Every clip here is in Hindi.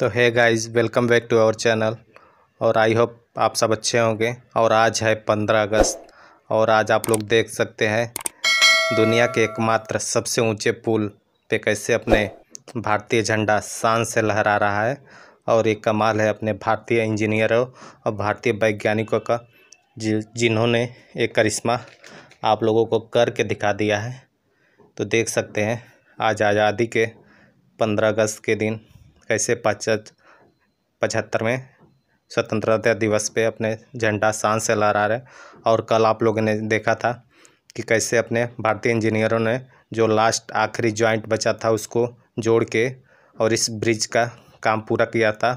तो है guys welcome back to our channel और आई होप आप सब अच्छे होंगे और आज है पंद्रह अगस्त और आज आप लोग देख सकते हैं दुनिया के एकमात्र सबसे ऊंचे पुल पे कैसे अपने भारतीय झंडा शान से लहरा रहा है और ये कमाल है अपने भारतीय इंजीनियरों और भारतीय वैज्ञानिकों का जिन्होंने एक करिश्मा आप लोगों को करके दिखा दिया है तो देख सकते हैं आज आज़ादी के पंद्रह अगस्त के दिन कैसे पचहत में स्वतंत्रता दिवस पे अपने झंडा शान से लहरा रहे और कल आप लोगों ने देखा था कि कैसे अपने भारतीय इंजीनियरों ने जो लास्ट आखिरी जॉइंट बचा था उसको जोड़ के और इस ब्रिज का काम पूरा किया था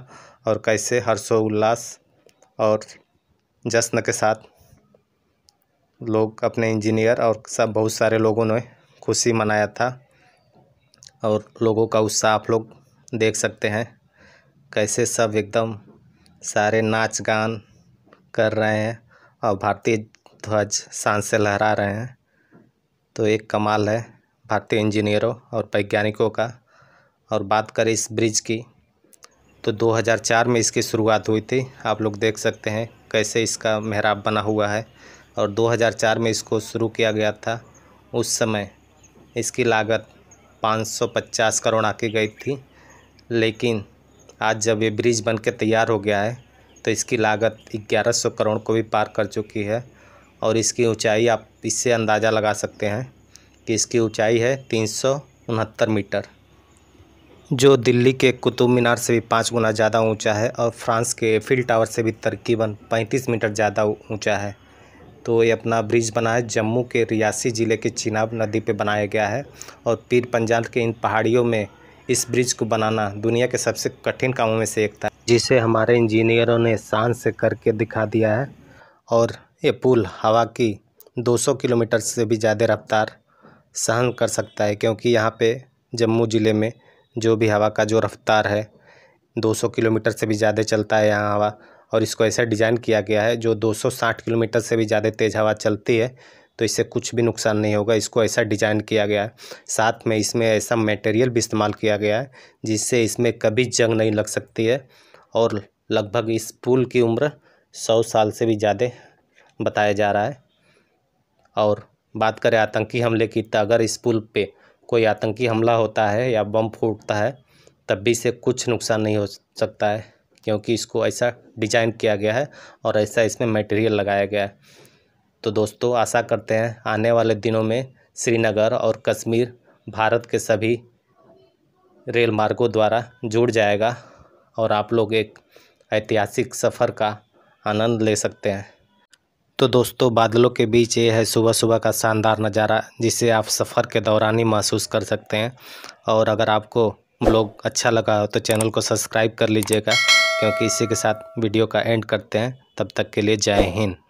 और कैसे हर्षोल्लास और जश्न के साथ लोग अपने इंजीनियर और सब बहुत सारे लोगों ने खुशी मनाया था और लोगों का उत्साह आप लोग देख सकते हैं कैसे सब एकदम सारे नाच गान कर रहे हैं और भारतीय ध्वज शान से लहरा रहे हैं तो एक कमाल है भारतीय इंजीनियरों और वैज्ञानिकों का और बात करें इस ब्रिज की तो 2004 में इसकी शुरुआत हुई थी आप लोग देख सकते हैं कैसे इसका मेहराब बना हुआ है और 2004 में इसको शुरू किया गया था उस समय इसकी लागत 550 करोड़ आकी गई थी लेकिन आज जब ये ब्रिज बन के तैयार हो गया है तो इसकी लागत 1100 करोड़ को भी पार कर चुकी है और इसकी ऊंचाई आप इससे अंदाज़ा लगा सकते हैं कि इसकी ऊंचाई है तीन मीटर जो दिल्ली के कुतुब मीनार से भी पाँच गुना ज़्यादा ऊंचा है और फ्रांस के एफिल टावर से भी तकरीबन 35 मीटर ज़्यादा ऊंचा है तो ये अपना ब्रिज बना है जम्मू के रियासी ज़िले के चिनाब नदी पे बनाया गया है और पीर पंजाल के इन पहाड़ियों में इस ब्रिज को बनाना दुनिया के सबसे कठिन कामों में से एक था जिसे हमारे इंजीनियरों ने शान से करके दिखा दिया है और ये पुल हवा की 200 किलोमीटर से भी ज़्यादा रफ्तार सहन कर सकता है क्योंकि यहाँ पे जम्मू ज़िले में जो भी हवा का जो रफ्तार है 200 किलोमीटर से भी ज़्यादा चलता है यहाँ हवा और इसको ऐसा डिज़ाइन किया गया है जो 260 किलोमीटर से भी ज़्यादा तेज़ हवा चलती है तो इससे कुछ भी नुकसान नहीं होगा इसको ऐसा डिजाइन किया गया है साथ में इसमें ऐसा मटेरियल भी इस्तेमाल किया गया है जिससे इसमें कभी जंग नहीं लग सकती है और लगभग इस पुल की उम्र सौ साल से भी ज़्यादा बताया जा रहा है और बात करें आतंकी हमले की तो अगर इस पुल पे कोई आतंकी हमला होता है या बम फूटता है तब भी इसे कुछ नुकसान नहीं हो सकता है क्योंकि इसको ऐसा डिजाइन किया गया है और ऐसा इसमें मटेरियल लगाया गया है तो दोस्तों आशा करते हैं आने वाले दिनों में श्रीनगर और कश्मीर भारत के सभी रेल मार्गों द्वारा जुड़ जाएगा और आप लोग एक ऐतिहासिक सफ़र का आनंद ले सकते हैं तो दोस्तों बादलों के बीच ये है सुबह सुबह का शानदार नज़ारा जिसे आप सफ़र के दौरान ही महसूस कर सकते हैं और अगर आपको ब्लॉग अच्छा लगा हो तो चैनल को सब्सक्राइब कर लीजिएगा क्योंकि इसी के साथ वीडियो का एंड करते हैं तब तक के लिए जय हिंद